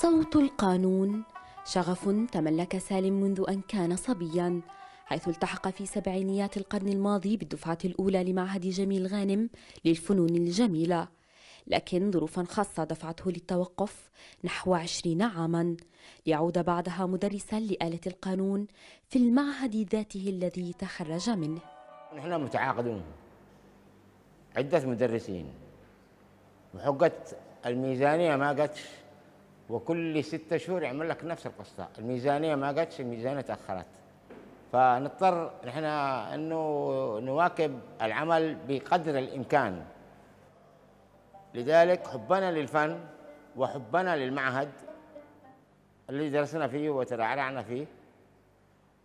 صوت القانون شغف تملك سالم منذ أن كان صبيا حيث التحق في سبعينيات القرن الماضي بالدفعة الأولى لمعهد جميل غانم للفنون الجميلة لكن ظروفا خاصة دفعته للتوقف نحو عشرين عاما ليعود بعدها مدرسا لآلة القانون في المعهد ذاته الذي تخرج منه نحن متعاقدون عدة مدرسين وحقت الميزانية ما قتش وكل ستة شهور يعمل لك نفس القصة الميزانية ما جاتش الميزانية تأخرت فنضطر نحن أنه نواكب العمل بقدر الإمكان لذلك حبنا للفن وحبنا للمعهد الذي درسنا فيه وترعرعنا فيه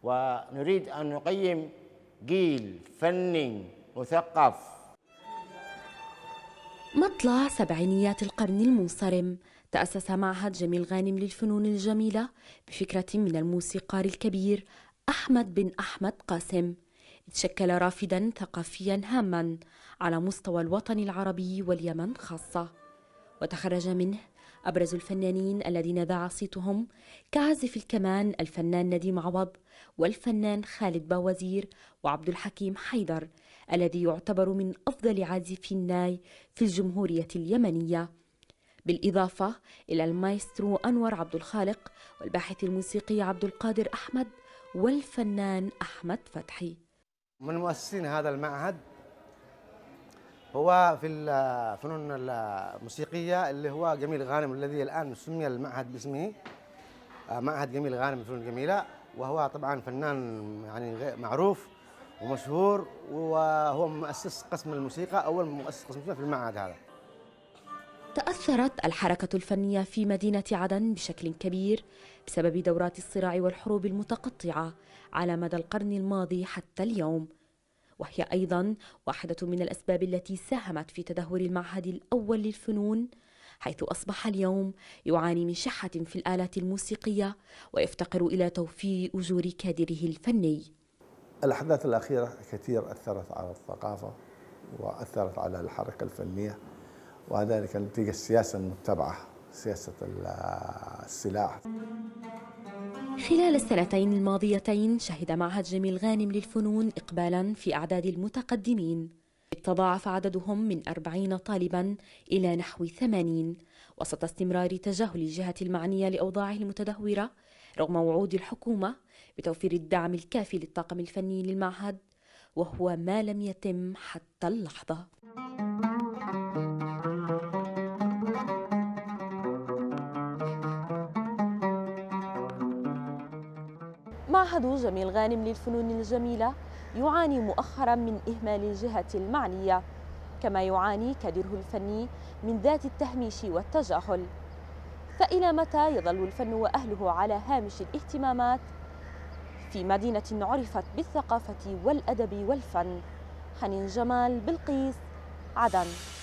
ونريد أن نقيم جيل فني مثقف مطلع سبعينيات القرن المنصرم تأسس معهد جميل غانم للفنون الجميلة بفكرة من الموسيقار الكبير أحمد بن أحمد قاسم تشكل رافدا ثقافيا هاما على مستوى الوطن العربي واليمن خاصة وتخرج منه أبرز الفنانين الذين ذاع صيتهم كعازف الكمان الفنان نديم عوض والفنان خالد باوزير وعبد الحكيم حيدر الذي يعتبر من أفضل عازفي الناي في الجمهورية اليمنية بالإضافة إلى المايسترو أنور عبد الخالق والباحث الموسيقي عبد القادر أحمد والفنان أحمد فتحي من مؤسسين هذا المعهد هو في الفنون الموسيقية اللي هو جميل غانم الذي الآن سمي المعهد باسمه آه، معهد جميل غانم الفنون الجميلة وهو طبعا فنان يعني معروف ومشهور وهو مؤسس قسم الموسيقى أول مؤسس قسم الموسيقى في المعهد هذا تأثرت الحركة الفنية في مدينة عدن بشكل كبير بسبب دورات الصراع والحروب المتقطعة على مدى القرن الماضي حتى اليوم وهي أيضا واحدة من الأسباب التي ساهمت في تدهور المعهد الأول للفنون حيث أصبح اليوم يعاني من شحة في الآلات الموسيقية ويفتقر إلى توفير أجور كادره الفني الأحداث الأخيرة كثير أثرت على الثقافة وأثرت على الحركة الفنية وذلك نتيجة السياسة المتبعة سياسة السلاح خلال السنتين الماضيتين شهد معهد جميل غانم للفنون إقبالا في أعداد المتقدمين تضاعف عددهم من 40 طالبا إلى نحو 80 وسط استمرار تجاهل الجهة المعنية لأوضاعه المتدهورة رغم وعود الحكومة بتوفير الدعم الكافي للطاقم الفني للمعهد وهو ما لم يتم حتى اللحظة معهد جميل غانم للفنون الجميلة يعاني مؤخرا من إهمال الجهة المعنية كما يعاني كادره الفني من ذات التهميش والتجاهل فإلى متى يظل الفن وأهله على هامش الاهتمامات في مدينة عرفت بالثقافة والأدب والفن حنين جمال بلقيس عدن